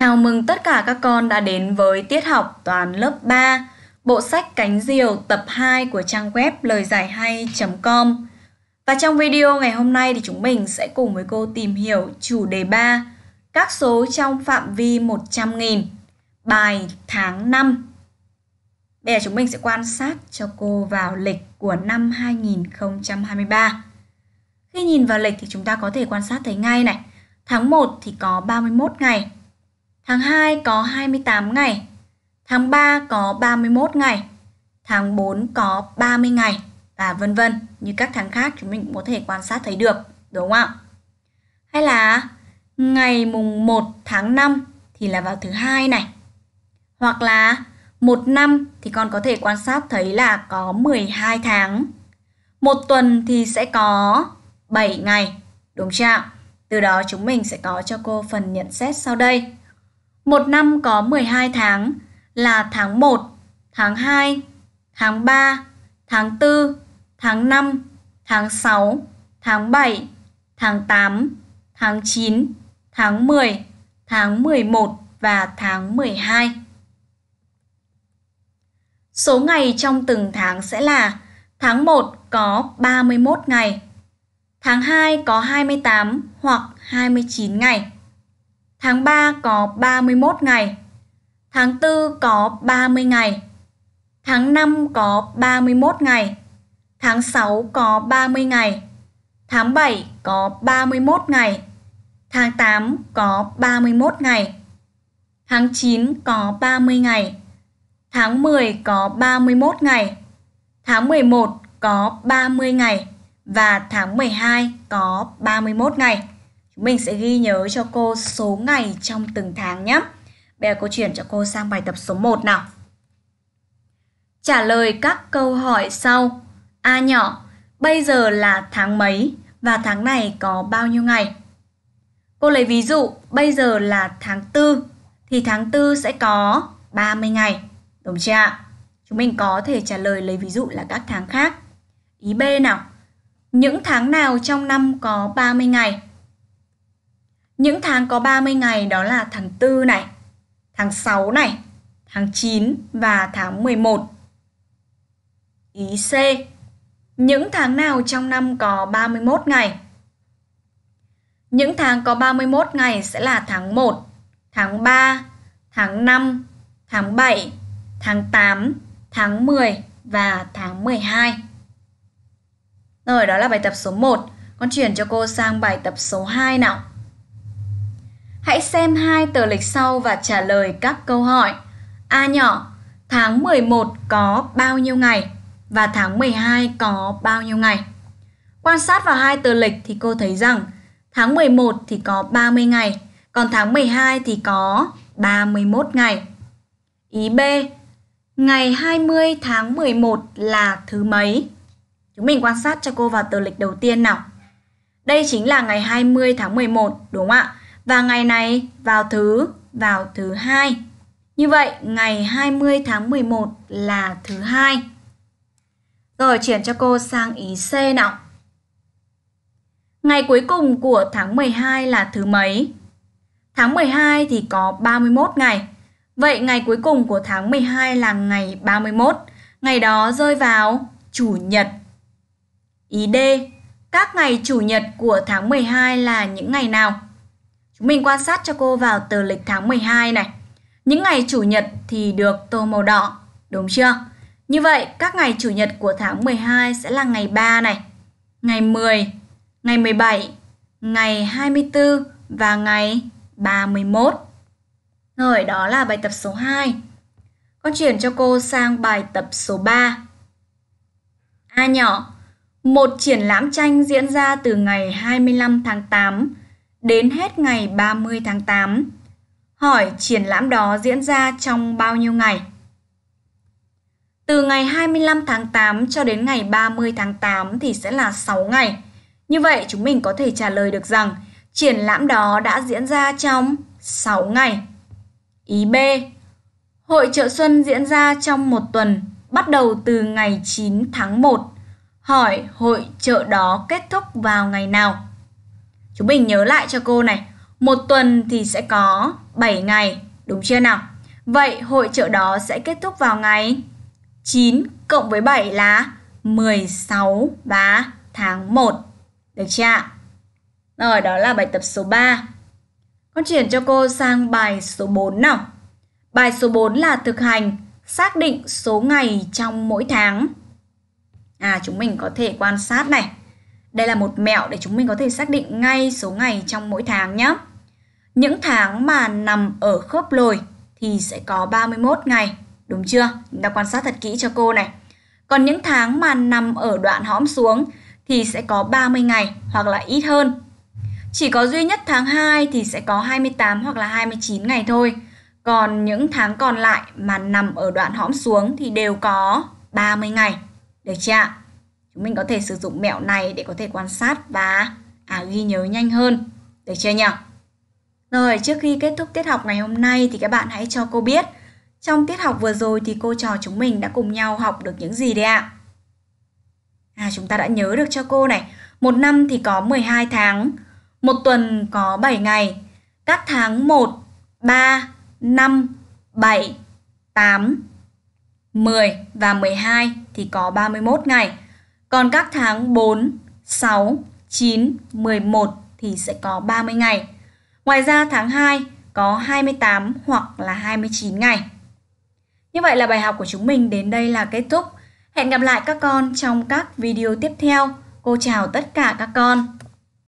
Chào mừng tất cả các con đã đến với tiết học toán lớp 3, bộ sách Cánh Diều tập 2 của trang web lời giải hay.com. Và trong video ngày hôm nay thì chúng mình sẽ cùng với cô tìm hiểu chủ đề 3, các số trong phạm vi 100.000, bài tháng 5. Bây giờ chúng mình sẽ quan sát cho cô vào lịch của năm 2023. Khi nhìn vào lịch thì chúng ta có thể quan sát thấy ngay này, tháng 1 thì có 31 ngày, Tháng 2 có 28 ngày. Tháng 3 có 31 ngày. Tháng 4 có 30 ngày và vân vân như các tháng khác chúng mình cũng có thể quan sát thấy được đúng không ạ? Hay là ngày mùng 1 tháng 5 thì là vào thứ hai này. Hoặc là một năm thì con có thể quan sát thấy là có 12 tháng. Một tuần thì sẽ có 7 ngày, đúng chưa ạ? Từ đó chúng mình sẽ có cho cô phần nhận xét sau đây. Một năm có 12 tháng là tháng 1, tháng 2, tháng 3, tháng 4, tháng 5, tháng 6, tháng 7, tháng 8, tháng 9, tháng 10, tháng 11 và tháng 12. Số ngày trong từng tháng sẽ là tháng 1 có 31 ngày, tháng 2 có 28 hoặc 29 ngày Tháng 3 có 31 ngày. Tháng 4 có 30 ngày. Tháng 5 có 31 ngày. Tháng 6 có 30 ngày. Tháng 7 có 31 ngày. Tháng 8 có 31 ngày. Tháng 9 có 30 ngày. Tháng 10 có 31 ngày. Tháng 11 có 30 ngày và tháng 12 có 31 ngày mình sẽ ghi nhớ cho cô số ngày trong từng tháng nhé. Bây giờ cô chuyển cho cô sang bài tập số 1 nào. Trả lời các câu hỏi sau. A nhỏ, bây giờ là tháng mấy và tháng này có bao nhiêu ngày? Cô lấy ví dụ, bây giờ là tháng 4 thì tháng 4 sẽ có 30 ngày, đúng chưa ạ? Chúng mình có thể trả lời lấy ví dụ là các tháng khác. Ý B nào. Những tháng nào trong năm có 30 ngày? Những tháng có 30 ngày đó là tháng 4 này, tháng 6 này, tháng 9 và tháng 11. Ý C. Những tháng nào trong năm có 31 ngày? Những tháng có 31 ngày sẽ là tháng 1, tháng 3, tháng 5, tháng 7, tháng 8, tháng 10 và tháng 12. Rồi đó là bài tập số 1. Con chuyển cho cô sang bài tập số 2 nào. Hãy xem hai tờ lịch sau và trả lời các câu hỏi. A nhỏ, tháng 11 có bao nhiêu ngày và tháng 12 có bao nhiêu ngày? Quan sát vào hai tờ lịch thì cô thấy rằng tháng 11 thì có 30 ngày, còn tháng 12 thì có 31 ngày. Ý B, ngày 20 tháng 11 là thứ mấy? Chúng mình quan sát cho cô vào tờ lịch đầu tiên nào. Đây chính là ngày 20 tháng 11, đúng không ạ? và ngày này vào thứ vào thứ hai. Như vậy ngày 20 tháng 11 là thứ hai. Rồi chuyển cho cô sang ý C nào. Ngày cuối cùng của tháng 12 là thứ mấy? Tháng 12 thì có 31 ngày. Vậy ngày cuối cùng của tháng 12 là ngày 31. Ngày đó rơi vào chủ nhật. Ý D. Các ngày chủ nhật của tháng 12 là những ngày nào? Chúng mình quan sát cho cô vào từ lịch tháng 12 này. Những ngày chủ nhật thì được tô màu đỏ, đúng chưa? Như vậy, các ngày chủ nhật của tháng 12 sẽ là ngày 3 này, ngày 10, ngày 17, ngày 24 và ngày 31. Rồi, đó là bài tập số 2. Con chuyển cho cô sang bài tập số 3. A nhỏ, một triển lãm tranh diễn ra từ ngày 25 tháng 8 đến hết ngày 30 tháng 8. Hỏi triển lãm đó diễn ra trong bao nhiêu ngày? Từ ngày 25 tháng 8 cho đến ngày 30 tháng 8 thì sẽ là 6 ngày. Như vậy chúng mình có thể trả lời được rằng triển lãm đó đã diễn ra trong 6 ngày. Ý B. Hội chợ xuân diễn ra trong một tuần, bắt đầu từ ngày 9 tháng 1. Hỏi hội chợ đó kết thúc vào ngày nào? Chúng mình nhớ lại cho cô này, một tuần thì sẽ có 7 ngày, đúng chưa nào? Vậy hội trợ đó sẽ kết thúc vào ngày 9 cộng với 7 là 16 và tháng 1. Được chưa ạ? Rồi, đó là bài tập số 3. Con chuyển cho cô sang bài số 4 nào. Bài số 4 là thực hành, xác định số ngày trong mỗi tháng. À, chúng mình có thể quan sát này. Đây là một mẹo để chúng mình có thể xác định ngay số ngày trong mỗi tháng nhé. Những tháng mà nằm ở khớp lồi thì sẽ có 31 ngày, đúng chưa? Chúng ta quan sát thật kỹ cho cô này. Còn những tháng mà nằm ở đoạn hõm xuống thì sẽ có 30 ngày hoặc là ít hơn. Chỉ có duy nhất tháng 2 thì sẽ có 28 hoặc là 29 ngày thôi. Còn những tháng còn lại mà nằm ở đoạn hõm xuống thì đều có 30 ngày. Được chưa ạ? Chúng mình có thể sử dụng mẹo này để có thể quan sát và à, ghi nhớ nhanh hơn. Được chưa nhỉ? Rồi, trước khi kết thúc tiết học ngày hôm nay thì các bạn hãy cho cô biết trong tiết học vừa rồi thì cô trò chúng mình đã cùng nhau học được những gì đấy ạ? À? à, chúng ta đã nhớ được cho cô này. Một năm thì có 12 tháng, một tuần có 7 ngày. Các tháng 1, 3, 5, 7, 8, 10 và 12 thì có 31 ngày. Còn các tháng 4, 6, 9, 11 thì sẽ có 30 ngày. Ngoài ra tháng 2 có 28 hoặc là 29 ngày. Như vậy là bài học của chúng mình đến đây là kết thúc. Hẹn gặp lại các con trong các video tiếp theo. Cô chào tất cả các con.